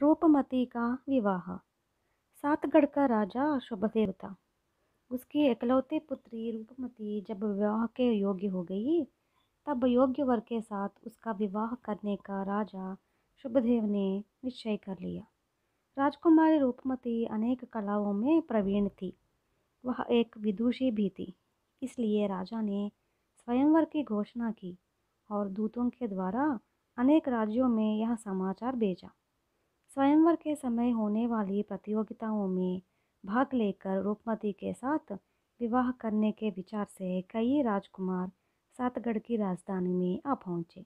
रूपमती का विवाह सातगढ़ का राजा शुभदेव था उसकी एकलौते पुत्री रूपमती जब विवाह के योग्य हो गई तब योग्य वर के साथ उसका विवाह करने का राजा शुभदेव ने निश्चय कर लिया राजकुमारी रूपमती अनेक कलाओं में प्रवीण थी वह एक विदुषी भी थी इसलिए राजा ने स्वयंवर की घोषणा की और दूतों के द्वारा अनेक राज्यों में यह समाचार भेजा स्वयंवर के समय होने वाली प्रतियोगिताओं में भाग लेकर रूपमती के साथ विवाह करने के विचार से कई राजकुमार सातगढ़ की राजधानी में आ पहुँचे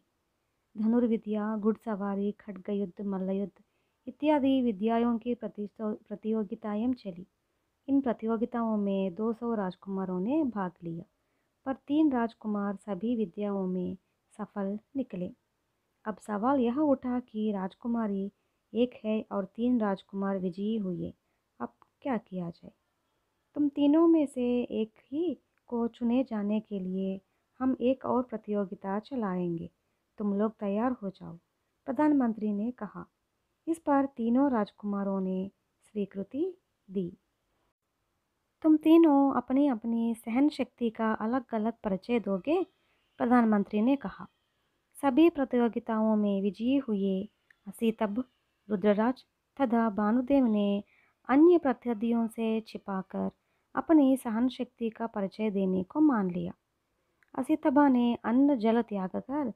धनुर्विद्या घुड़सवारी खड्ग युद्ध मल्लयुद्ध इत्यादि विद्याओं की प्रतियोगिताएं चली इन प्रतियोगिताओं में 200 राजकुमारों ने भाग लिया पर तीन राजकुमार सभी विद्याओं में सफल निकले अब सवाल यह उठा कि राजकुमारी एक है और तीन राजकुमार विजयी हुए अब क्या किया जाए तुम तीनों में से एक ही को चुने जाने के लिए हम एक और प्रतियोगिता चलाएंगे तुम लोग तैयार हो जाओ प्रधानमंत्री ने कहा इस पर तीनों राजकुमारों ने स्वीकृति दी तुम तीनों अपनी अपनी सहन शक्ति का अलग अलग परिचय दोगे प्रधानमंत्री ने कहा सभी प्रतियोगिताओं में विजयी हुए तब रुद्रराज तथा भानुदेव ने अन्य प्रतिनिधियों से छिपाकर अपनी सहन शक्ति का परिचय देने को मान लिया असितभा ने अन्न जल त्याग कर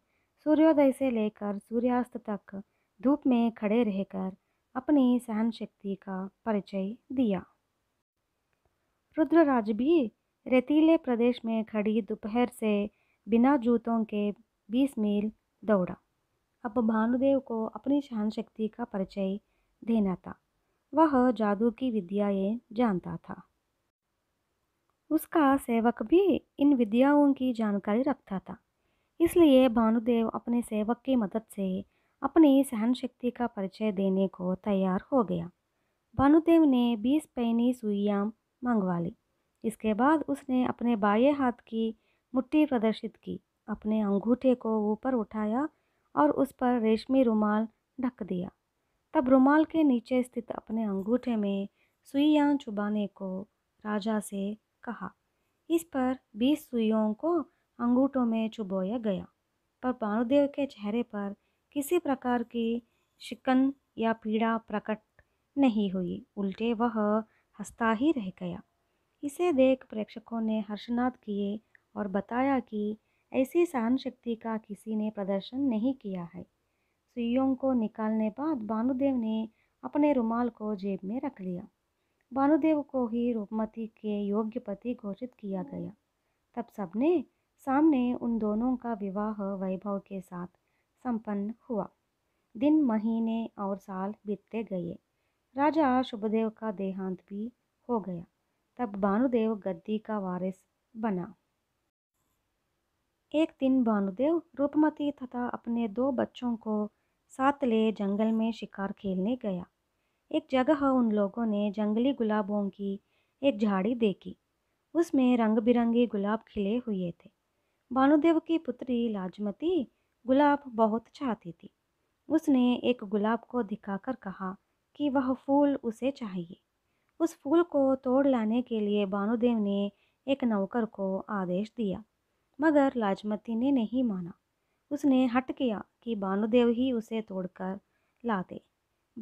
सूर्योदय से लेकर सूर्यास्त तक धूप में खड़े रहकर अपनी सहन शक्ति का परिचय दिया रुद्रराज भी रेतीले प्रदेश में खड़ी दोपहर से बिना जूतों के बीस मील दौड़ा अब भानुदेव को अपनी सहन शक्ति का परिचय देना था वह जादू की विद्याएं जानता था उसका सेवक भी इन विद्याओं की जानकारी रखता था इसलिए भानुदेव अपने सेवक की मदद से अपनी सहन शक्ति का परिचय देने को तैयार हो गया भानुदेव ने बीस पैनी सुइयाम मंगवा ली इसके बाद उसने अपने बाएं हाथ की मुट्ठी प्रदर्शित की अपने अंगूठे को ऊपर उठाया और उस पर रेशमी रुमाल ढक दिया तब रुमाल के नीचे स्थित अपने अंगूठे में सुइयां चुबाने को राजा से कहा इस पर बीस सुइयों को अंगूठों में चुबोया गया पर भानुदेव के चेहरे पर किसी प्रकार की शिकन या पीड़ा प्रकट नहीं हुई उल्टे वह हंसता ही रह गया इसे देख प्रेक्षकों ने हर्षनाद किए और बताया कि ऐसी सहन शक्ति का किसी ने प्रदर्शन नहीं किया है सुइयों को निकालने बाद भानुदेव ने अपने रुमाल को जेब में रख लिया भानुदेव को ही रूपमती के योग्य पति घोषित किया गया तब सबने सामने उन दोनों का विवाह वैभव के साथ संपन्न हुआ दिन महीने और साल बीतते गए राजा शुभदेव का देहांत भी हो गया तब भानुदेव गद्दी का वारिस बना एक दिन भानुदेव रूपमती तथा अपने दो बच्चों को साथ ले जंगल में शिकार खेलने गया एक जगह उन लोगों ने जंगली गुलाबों की एक झाड़ी देखी उसमें रंग बिरंगे गुलाब खिले हुए थे भानुदेव की पुत्री लाजमती गुलाब बहुत चाहती थी उसने एक गुलाब को दिखाकर कहा कि वह फूल उसे चाहिए उस फूल को तोड़ लाने के लिए भानुदेव ने एक नौकर को आदेश दिया मगर लाजमती ने नहीं माना उसने हट किया कि भानुदेव ही उसे तोड़कर ला दे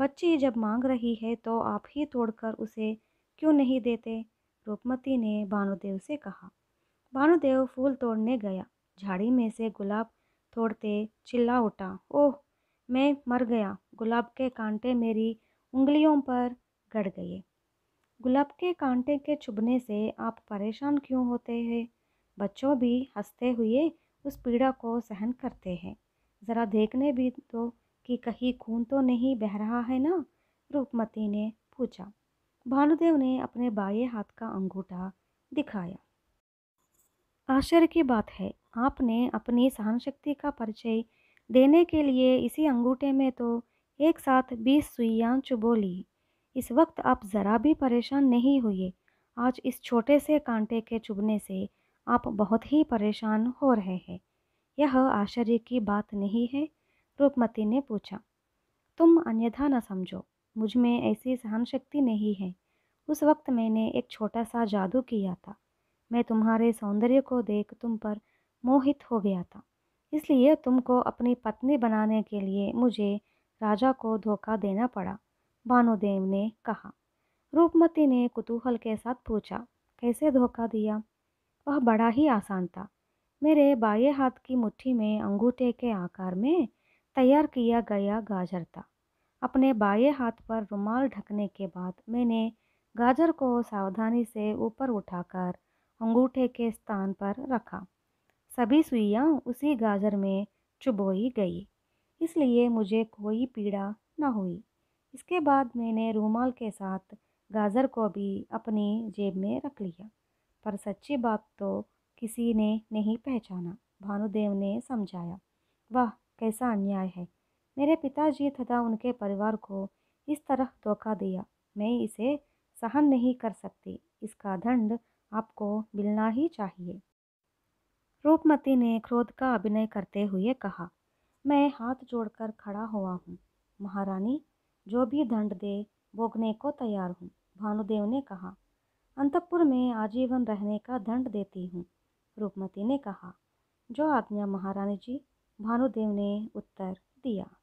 बच्ची जब मांग रही है तो आप ही तोड़कर उसे क्यों नहीं देते रूपमती ने भानुदेव से कहा भानुदेव फूल तोड़ने गया झाड़ी में से गुलाब तोड़ते चिल्ला उठा ओह मैं मर गया गुलाब के कांटे मेरी उंगलियों पर गड़ गए गुलाब के कांटे के चुभने से आप परेशान क्यों होते हैं बच्चों भी हंसते हुए उस पीड़ा को सहन करते हैं ज़रा देखने भी तो कि कहीं खून तो नहीं बह रहा है ना रूपमती ने पूछा भानुदेव ने अपने बाएं हाथ का अंगूठा दिखाया आश्चर्य की बात है आपने अपनी सहन शक्ति का परिचय देने के लिए इसी अंगूठे में तो एक साथ बीस सुइयां चुबो ली इस वक्त आप ज़रा भी परेशान नहीं हुए आज इस छोटे से कांटे के चुभने से आप बहुत ही परेशान हो रहे हैं यह आश्चर्य की बात नहीं है रूपमती ने पूछा तुम अन्यथा न समझो मुझ में ऐसी सहन शक्ति नहीं है उस वक्त मैंने एक छोटा सा जादू किया था मैं तुम्हारे सौंदर्य को देख तुम पर मोहित हो गया था इसलिए तुमको अपनी पत्नी बनाने के लिए मुझे राजा को धोखा देना पड़ा भानुदेव ने कहा रूपमती ने कुतूहल के साथ पूछा कैसे धोखा दिया वह बड़ा ही आसान था मेरे बाएं हाथ की मुट्ठी में अंगूठे के आकार में तैयार किया गया गाजर था अपने बाएं हाथ पर रुमाल ढकने के बाद मैंने गाजर को सावधानी से ऊपर उठाकर अंगूठे के स्थान पर रखा सभी सुइयाँ उसी गाजर में चुबोई गई इसलिए मुझे कोई पीड़ा न हुई इसके बाद मैंने रूमाल के साथ गाजर को भी अपनी जेब में रख लिया पर सच्ची बात तो किसी ने नहीं पहचाना भानुदेव ने समझाया वाह कैसा अन्याय है मेरे पिताजी तथा उनके परिवार को इस तरह धोखा दिया मैं इसे सहन नहीं कर सकती इसका दंड आपको मिलना ही चाहिए रूपमती ने क्रोध का अभिनय करते हुए कहा मैं हाथ जोड़कर खड़ा हुआ हूँ महारानी जो भी दंड दे भोगने को तैयार हूँ भानुदेव ने कहा अंतपुर में आजीवन रहने का दंड देती हूँ रूपमती ने कहा जो आज्ञा महारानी जी भानुदेव ने उत्तर दिया